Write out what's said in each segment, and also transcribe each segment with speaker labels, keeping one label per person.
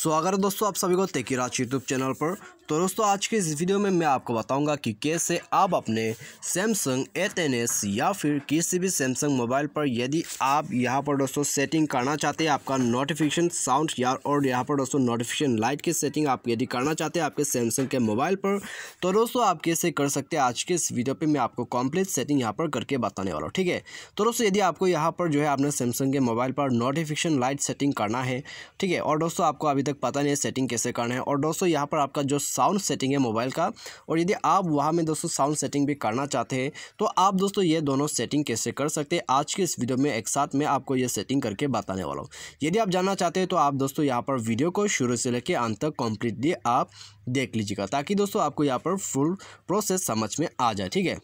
Speaker 1: स्वागत है दोस्तों आप सभी को तेकिराज यूट्यूब चैनल पर तो दोस्तों आज के इस वीडियो में मैं आपको बताऊंगा कि कैसे आप अपने सैमसंग एट एन एस या फिर किसी भी सैमसंग मोबाइल पर यदि आप यहां पर दोस्तों सेटिंग करना चाहते हैं आपका नोटिफिकेशन साउंड या और यहां पर दोस्तों नोटिफिकेशन लाइट की सेटिंग आप यदि करना चाहते हैं आपके सैमसंग के मोबाइल पर तो दोस्तों आप कैसे कर सकते हैं आज के इस वीडियो पर मैं आपको कॉम्प्लीट सेटिंग यहाँ पर करके बताने वाला हूँ ठीक है तो दोस्तों यदि आपको यहाँ पर जो है आपने सैमसंग के मोबाइल पर नोटिफिकेशन लाइट सेटिंग करना है ठीक है और दोस्तों आपको अभी तक पता नहीं है सेटिंग कैसे करना है और दोस्तों यहाँ पर आपका जो साउंड सेटिंग है मोबाइल का और यदि आप वहाँ में दोस्तों साउंड सेटिंग भी करना चाहते हैं तो आप दोस्तों ये दोनों सेटिंग कैसे कर सकते हैं आज के इस वीडियो में एक साथ में आपको ये सेटिंग करके बताने वाला हूँ यदि आप जानना चाहते हैं तो आप दोस्तों यहाँ पर वीडियो को शुरू से लेकर अंत तक कम्प्लीटली आप देख लीजिएगा ताकि दोस्तों आपको यहाँ पर फुल प्रोसेस समझ में आ जाए ठीक है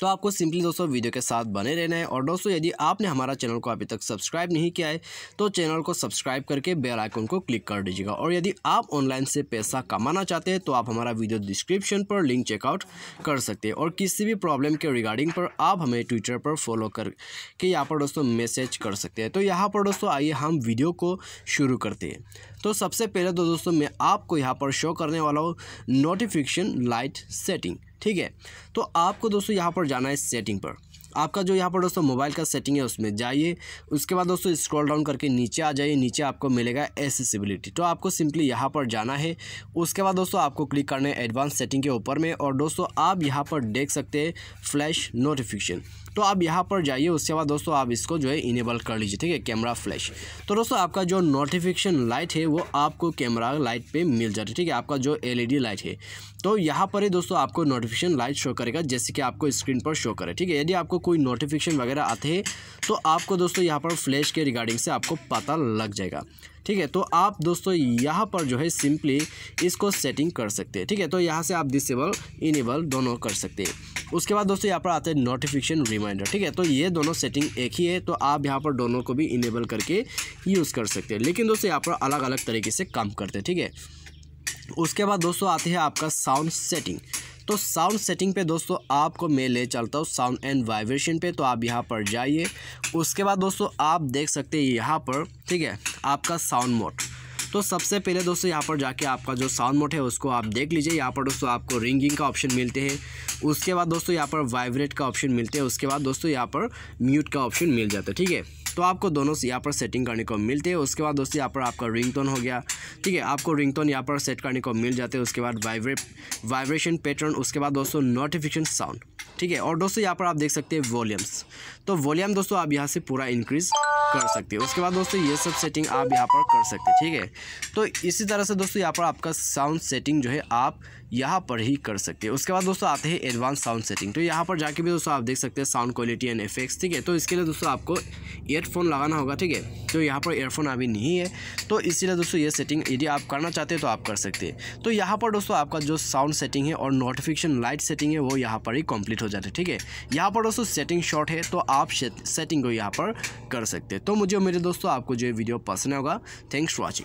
Speaker 1: तो आपको सिंपली दोस्तों वीडियो के साथ बने रहना है और दोस्तों यदि आपने हमारा चैनल को अभी तक सब्सक्राइब नहीं किया है तो चैनल को सब्सक्राइब करके बेल आइकन को क्लिक कर दीजिएगा और यदि आप ऑनलाइन से पैसा कमाना चाहते हैं तो आप हमारा वीडियो डिस्क्रिप्शन पर लिंक चेकआउट कर सकते हैं और किसी भी प्रॉब्लम के रिगार्डिंग पर आप हमें ट्विटर पर फॉलो करके यहाँ पर दोस्तों मैसेज कर सकते हैं तो यहाँ पर दोस्तों आइए हम वीडियो को शुरू करते हैं तो सबसे पहले तो दोस्तों मैं आपको यहाँ पर शो करने वाला हूँ नोटिफिकेशन लाइट सेटिंग ठीक है तो आपको दोस्तों यहाँ पर जाना है सेटिंग पर आपका जो यहाँ पर दोस्तों मोबाइल का सेटिंग है उसमें जाइए उसके बाद दोस्तों स्क्रॉल डाउन करके नीचे आ जाइए नीचे आपको मिलेगा एसेसिबिलिटी तो आपको सिंपली यहाँ पर जाना है उसके बाद दोस्तों आपको क्लिक करना है एडवांस सेटिंग के ऊपर में और दोस्तों आप यहाँ पर देख सकते हैं फ्लैश नोटिफिकेशन तो आप यहाँ पर जाइए उसके बाद दोस्तों आप इसको जो है इनेबल कर लीजिए ठीक है कैमरा फ्लैश तो दोस्तों आपका जो नोटिफिकेशन लाइट है वो आपको कैमरा लाइट पे मिल जाती है ठीक है आपका जो एलईडी लाइट है तो यहाँ पर ही दोस्तों आपको नोटिफिकेशन लाइट शो करेगा जैसे कि आपको स्क्रीन पर शो करे ठीक है यदि आपको कोई नोटिफिकेशन वगैरह आते हैं तो आपको दोस्तों यहाँ पर फ्लैश के रिगार्डिंग से आपको पता लग जाएगा ठीक है तो आप दोस्तों यहाँ पर जो है सिंपली इसको सेटिंग कर सकते हैं ठीक है तो यहाँ से आप डिसेबल इनेबल दोनों कर सकते हैं उसके बाद दोस्तों यहाँ पर आते हैं नोटिफिकेशन रिमाइंडर ठीक है तो ये दोनों सेटिंग एक ही है तो आप यहाँ पर दोनों को भी इनेबल करके यूज़ कर सकते हैं लेकिन दोस्तों यहाँ पर अलग अलग तरीके से काम करते हैं ठीक है उसके बाद दोस्तों आते हैं आपका साउंड सेटिंग तो साउंड सेटिंग पे दोस्तों आपको मैं ले चलता हूँ साउंड एंड वाइब्रेशन पे तो आप यहाँ पर जाइए उसके बाद दोस्तों आप देख सकते हैं यहाँ पर ठीक है आपका साउंड मोड तो सबसे पहले दोस्तों यहाँ पर जाके आपका जो साउंड मोड है उसको आप देख लीजिए यहाँ पर दोस्तों आपको रिंगिंग का ऑप्शन मिलते हैं उसके बाद दोस्तों यहाँ पर वाइब्रेट का ऑप्शन मिलते हैं उसके बाद दोस्तों यहाँ पर म्यूट का ऑप्शन मिल जाता है ठीक है तो आपको दोनों से यहाँ पर सेटिंग करने को मिलते हैं उसके बाद दोस्तों यहाँ पर आपका रिंगटोन हो गया ठीक है आपको रिंगटोन यहाँ पर सेट करने को मिल जाते हैं उसके बाद वाइब्रेट वाइब्रेशन पैटर्न उसके बाद दोस्तों नोटिफिकेशन साउंड ठीक है और दोस्तों यहाँ पर आप देख सकते हैं वॉल्यूम्स तो वॉल्यूम दोस्तों आप यहाँ से पूरा इंक्रीज़ कर सकते हो उसके बाद दोस्तों ये सब सेटिंग आप यहाँ पर कर सकते ठीक है तो इसी तरह से दोस्तों यहाँ पर आपका साउंड सेटिंग जो है आप यहाँ पर ही कर सकते हैं उसके बाद दोस्तों आते हैं एडवांस साउंड सेटिंग तो यहाँ पर जाके भी दोस्तों आप देख सकते हैं साउंड क्वालिटी एंड इफेक्ट्स ठीक है तो इसके लिए दोस्तों आपको ईयरफोन लगाना होगा ठीक है तो यहाँ पर ईयरफोन अभी नहीं है तो इसीलिए दोस्तों ये सेटिंग यदि आप करना चाहते हैं तो आप कर सकते हैं तो यहाँ पर दोस्तों आपका जो साउंड सेटिंग है और नोटिफिकेशन लाइट सेटिंग है वो यहाँ पर ही कंप्लीट हो जाता है ठीक है यहाँ पर दोस्तों सेटिंग शॉर्ट है तो आप सेटिंग को यहाँ पर कर सकते हैं तो मुझे मेरे दोस्तों आपको जो वीडियो पसंद होगा थैंक्स फॉर वॉचिंग